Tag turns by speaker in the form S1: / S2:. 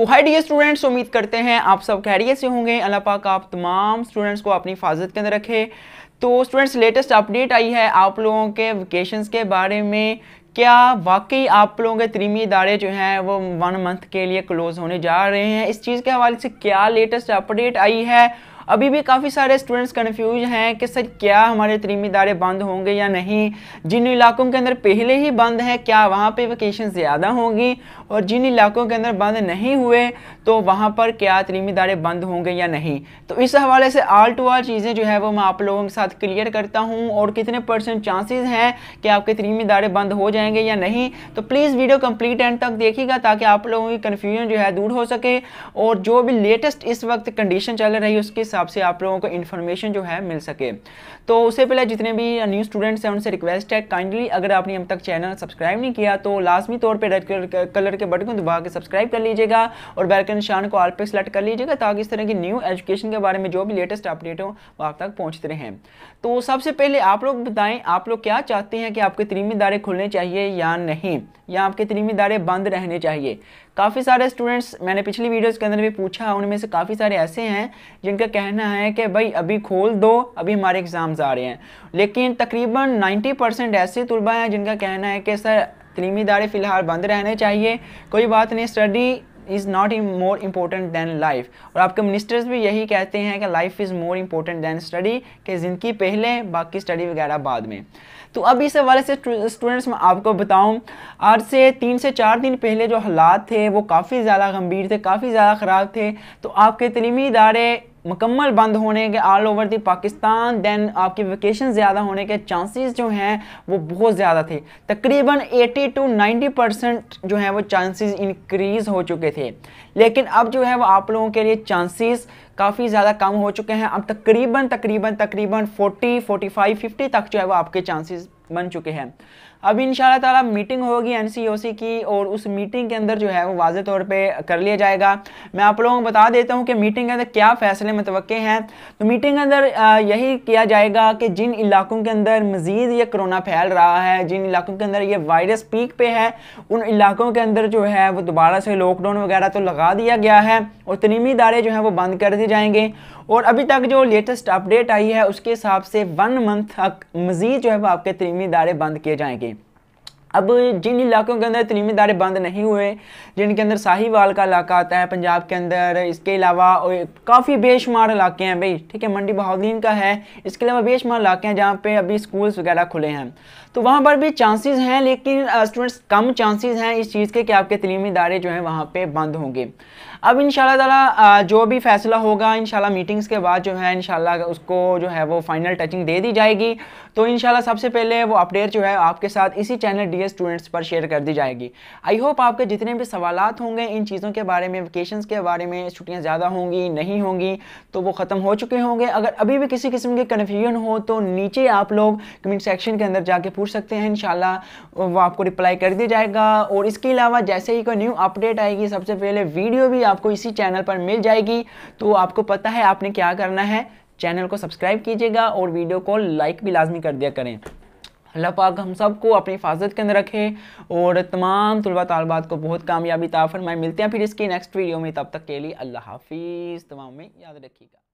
S1: तो high D students उम्मीद करते हैं आप सब कैरियर से होंगे अल्लाह पाक आप तमाम स्टूडेंट्स को अपनी हिफाजत के अंदर रखे तो स्टूडेंट्स लेटेस्ट अपडेट आई है आप लोगों के वेकेशंस के बारे में क्या वाकई आप लोगों के त्रीमी इदारे जो हैं वो वन मंथ के लिए क्लोज़ होने जा रहे हैं इस चीज़ के हवाले से क्या लेटेस्ट अपडेट आई है अभी भी काफ़ी सारे स्टूडेंट्स कन्फ्यूज हैं कि सर क्या हमारे तरीमी इदारे बंद होंगे या नहीं जिन इलाकों के अंदर पहले ही बंद है क्या वहाँ पर वेकेशन ज़्यादा होंगी और जिन इलाकों के अंदर बंद नहीं हुए तो वहाँ पर क्या तरीमी इदारे बंद होंगे या नहीं तो इस हवाले से आल टू आल चीज़ें जो है वो मैं आप लोगों के साथ क्लियर करता हूँ और कितने परसेंट चांसेस हैं कि आपके तरीमी इदारे बंद हो जाएंगे या नहीं तो प्लीज़ वीडियो कम्प्लीट एंड तक देखिएगा ताकि आप लोगों की कन्फ्यूजन जो है दूर हो सके और जो भी लेटेस्ट इस वक्त कंडीशन चल रही है उसके साथ हिसाब से आप लोगों को इन्फॉर्मेशन जो है मिल सके तो उससे पहले जितने भी न्यू स्टूडेंट्स हैं उनसे रिक्वेस्ट है काइंडली अगर आपने अब तक चैनल सब्सक्राइब नहीं किया तो लाजमी तौर पर रेड कलर के बटन को दबा के सब्सक्राइब कर लीजिएगा और बैलकन शान को आल पे सेलेक्ट कर लीजिएगा ताकि इस तरह की न्यू एजुकेशन के बारे में जो भी लेटेस्ट अपडेट हो वो आप तक पहुँचते रहें तो सबसे पहले आप लोग बताएं आप लोग क्या चाहते हैं कि आपके तरीमी दारे खुलने चाहिए या नहीं या आपके तरीमी दारे बंद रहने चाहिए काफ़ी सारे स्टूडेंट्स मैंने पिछली वीडियोस के अंदर भी पूछा उनमें से काफ़ी सारे ऐसे हैं जिनका कहना है कि भाई अभी खोल दो अभी हमारे एग्ज़ाम्स आ रहे हैं लेकिन तकरीबन 90 परसेंट ऐसे तलबा हैं जिनका कहना है कि सर तलीमी इदारे फ़िलहाल बंद रहने चाहिए कोई बात नहीं study is not in more important than life और आपके मिनिस्टर्स भी यही कहते हैं कि life is more important than study कि ज़िंदगी पहले बाकी स्टडी वगैरह बाद में तो अब इस हवाले से स्टूडेंट्स मैं आपको बताऊं आज से तीन से चार दिन पहले जो हालात थे वो काफ़ी ज़्यादा गंभीर थे काफ़ी ज़्यादा ख़राब थे तो आपके तलीमी इदारे मुकम्मल बंद होने के all over the Pakistan than आपकी वेकेशन ज़्यादा होने के चांसेस जो हैं वो बहुत ज़्यादा थे तकरीबन 80 टू 90 परसेंट जो है वो चांसेस इंक्रीज़ हो चुके थे लेकिन अब जो है वो आप लोगों के लिए चांसेस काफ़ी ज़्यादा कम हो चुके हैं अब तकरीबन तकरीबन तकरीबन 40, 45, 50 तक जो है वो आपके चांसेज़ बन चुके हैं अब इन ताला मीटिंग होगी एन की और उस मीटिंग के अंदर जो है वो वाजे तौर पर कर लिया जाएगा मैं आप लोगों को बता देता हूँ कि मीटिंग के अंदर क्या फैसले मतवक़े हैं तो मीटिंग के अंदर यही किया जाएगा कि जिन इलाकों के अंदर मज़ीद ये कोरोना फैल रहा है जिन इलाकों के अंदर ये वायरस पीक पे है उन इलाकों के अंदर जो है वो दोबारा से लॉकडाउन वगैरह तो लगा दिया गया है और तनीमी इदारे जो हैं वो बंद कर दिए जाएंगे और अभी तक जो लेटेस्ट अपडेट आई है उसके हिसाब से वन मंथ तक मज़ीद जो है वो आपके तलीमी जिम्मेदारें बंद किए जाएंगे अब जिन इलाकों के अंदर तलीमी इदारे बंद नहीं हुए जिनके अंदर साहिवाल का इलाका आता है पंजाब के अंदर इसके अलावा काफ़ी बेशुमार इलाके हैं भाई ठीक है मंडी बहाउद्दीन का है इसके अलावा बेशुमार इलाके हैं जहाँ पे अभी स्कूल्स वगैरह खुले हैं तो वहाँ पर भी चांसेस हैं लेकिन स्टूडेंट्स कम चांसेस हैं इस चीज़ के कि आपके तलीमी इदारे जो हैं वहाँ पर बंद होंगे अब इन तला जो भी फैसला होगा इन मीटिंग्स के बाद जो है इन उसको जो है वो फाइनल टचिंग दे दी जाएगी तो इन सबसे पहले वो अपडेट जो है आपके साथ इसी चैनल डी है स्टूडेंट्स पर शेयर कर दी जाएगी आई होप आपके जितने भी सवाल होंगे इन चीज़ों के बारे में वेकेशन के बारे में छुट्टियाँ ज़्यादा होंगी नहीं होंगी तो वो ख़त्म हो चुके होंगे अगर अभी भी किसी किस्म के कन्फ्यूजन हो तो नीचे आप लोग कमेंट सेक्शन के अंदर जाके पूछ सकते हैं इन वो आपको रिप्लाई कर दिया जाएगा और इसके अलावा जैसे ही कोई न्यू अपडेट आएगी सबसे पहले वीडियो भी आपको इसी चैनल पर मिल जाएगी तो आपको पता है आपने क्या करना है चैनल को सब्सक्राइब कीजिएगा और वीडियो को लाइक भी लाजमी कर दिया करें अल्लाह पाक हम सबको अपनी हिफाजत के अंदर रखे और तमाम तलबा तलबात को बहुत कामयाबी मैं मिलते हैं फिर इसकी नेक्स्ट वीडियो में तब तक के लिए अल्लाह हाफिज़ तमाम में याद रखिएगा